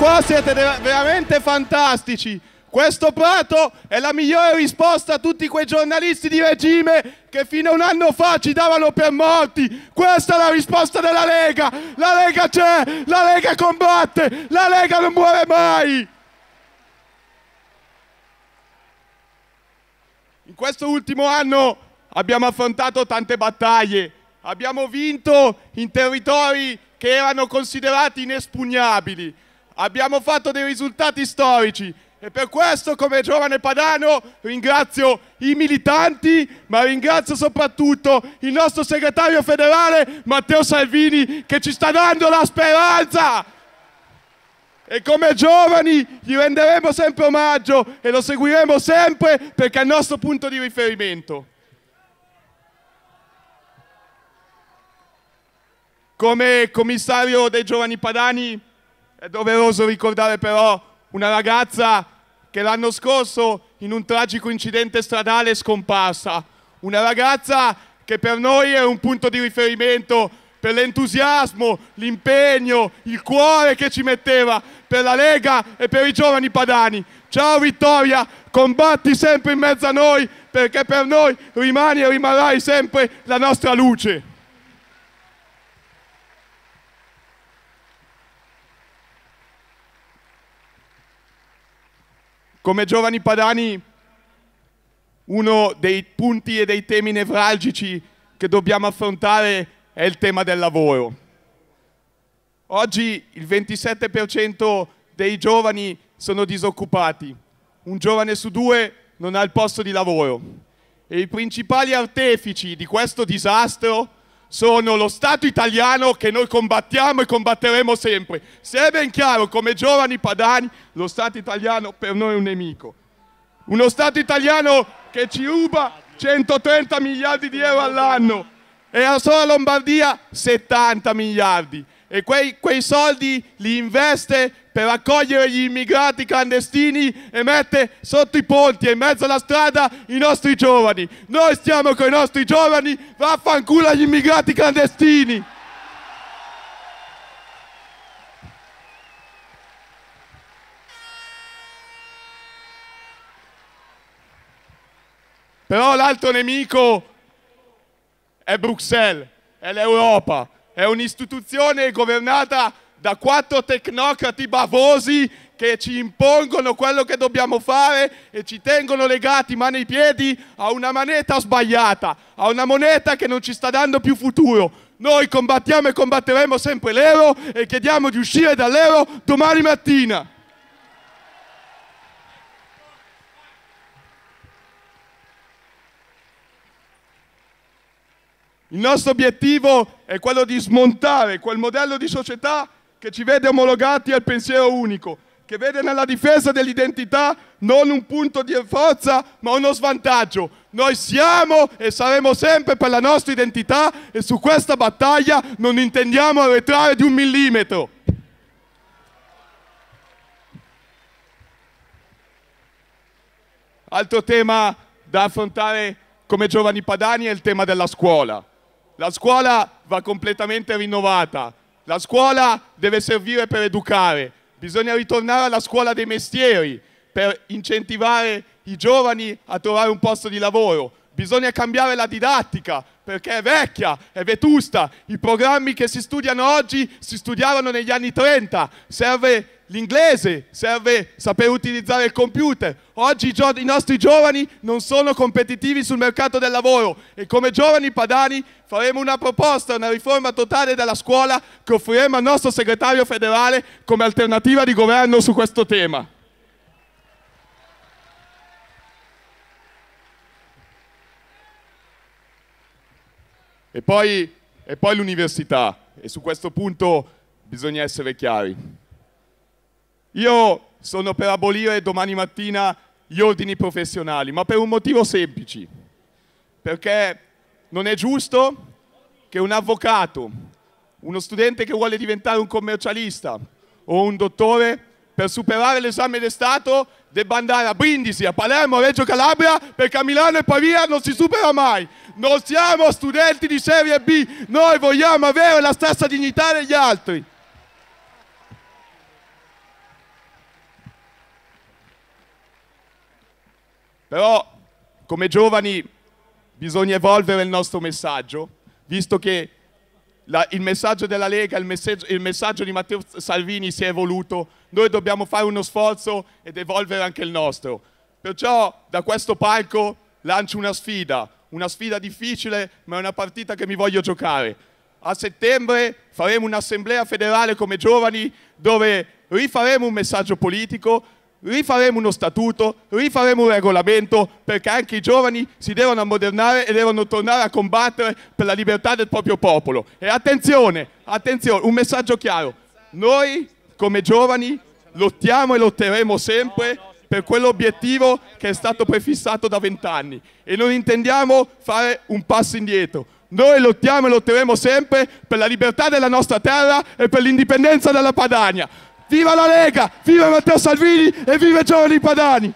qua siete veramente fantastici. Questo prato è la migliore risposta a tutti quei giornalisti di regime che fino a un anno fa ci davano per morti. Questa è la risposta della Lega. La Lega c'è, la Lega combatte, la Lega non muore mai. In questo ultimo anno abbiamo affrontato tante battaglie. Abbiamo vinto in territori che erano considerati inespugnabili abbiamo fatto dei risultati storici e per questo come giovane padano ringrazio i militanti ma ringrazio soprattutto il nostro segretario federale Matteo Salvini che ci sta dando la speranza e come giovani gli renderemo sempre omaggio e lo seguiremo sempre perché è il nostro punto di riferimento. Come commissario dei giovani padani è doveroso ricordare però una ragazza che l'anno scorso in un tragico incidente stradale è scomparsa. Una ragazza che per noi è un punto di riferimento per l'entusiasmo, l'impegno, il cuore che ci metteva per la Lega e per i giovani padani. Ciao Vittoria, combatti sempre in mezzo a noi perché per noi rimani e rimarrai sempre la nostra luce. Come giovani padani, uno dei punti e dei temi nevralgici che dobbiamo affrontare è il tema del lavoro. Oggi il 27% dei giovani sono disoccupati, un giovane su due non ha il posto di lavoro e i principali artefici di questo disastro sono lo Stato italiano che noi combattiamo e combatteremo sempre. Se è ben chiaro, come giovani padani, lo Stato italiano per noi è un nemico. Uno Stato italiano che ci ruba 130 miliardi di euro all'anno e la sola Lombardia 70 miliardi. E quei, quei soldi li investe per accogliere gli immigrati clandestini e mette sotto i ponti e in mezzo alla strada i nostri giovani. Noi stiamo con i nostri giovani, vaffanculo agli immigrati clandestini. Però l'altro nemico è Bruxelles, è l'Europa, è un'istituzione governata da quattro tecnocrati bavosi che ci impongono quello che dobbiamo fare e ci tengono legati mano e piedi a una moneta sbagliata, a una moneta che non ci sta dando più futuro. Noi combattiamo e combatteremo sempre l'euro e chiediamo di uscire dall'euro domani mattina. Il nostro obiettivo è quello di smontare quel modello di società che ci vede omologati al pensiero unico, che vede nella difesa dell'identità non un punto di forza ma uno svantaggio. Noi siamo e saremo sempre per la nostra identità e su questa battaglia non intendiamo arretrare di un millimetro. Altro tema da affrontare come giovani padani è il tema della scuola. La scuola va completamente rinnovata, la scuola deve servire per educare, bisogna ritornare alla scuola dei mestieri per incentivare i giovani a trovare un posto di lavoro, bisogna cambiare la didattica perché è vecchia, è vetusta, i programmi che si studiano oggi si studiavano negli anni 30, serve l'inglese, serve sapere utilizzare il computer. Oggi i nostri giovani non sono competitivi sul mercato del lavoro e come giovani padani faremo una proposta, una riforma totale della scuola che offriremo al nostro segretario federale come alternativa di governo su questo tema. E poi, e poi l'università, e su questo punto bisogna essere chiari. Io sono per abolire domani mattina gli ordini professionali, ma per un motivo semplice, perché non è giusto che un avvocato, uno studente che vuole diventare un commercialista o un dottore, per superare l'esame di Stato debba andare a Brindisi, a Palermo, a Reggio Calabria, perché a Milano e Pavia non si supera mai. Non siamo studenti di serie B, noi vogliamo avere la stessa dignità degli altri. Però come giovani bisogna evolvere il nostro messaggio, visto che la, il messaggio della Lega, il messaggio, il messaggio, di Matteo Salvini si è evoluto, noi dobbiamo fare uno sforzo ed evolvere anche il nostro. Perciò da questo palco lancio una sfida, una sfida difficile, ma è una partita che mi voglio giocare. A settembre faremo un'assemblea federale come giovani dove rifaremo un messaggio politico, rifaremo uno statuto, rifaremo un regolamento perché anche i giovani si devono ammodernare e devono tornare a combattere per la libertà del proprio popolo. E attenzione, attenzione, un messaggio chiaro, noi come giovani lottiamo e lotteremo sempre per quell'obiettivo che è stato prefissato da vent'anni e non intendiamo fare un passo indietro. Noi lottiamo e lotteremo sempre per la libertà della nostra terra e per l'indipendenza della Padania. Viva la Lega, viva Matteo Salvini e viva i giovani padani!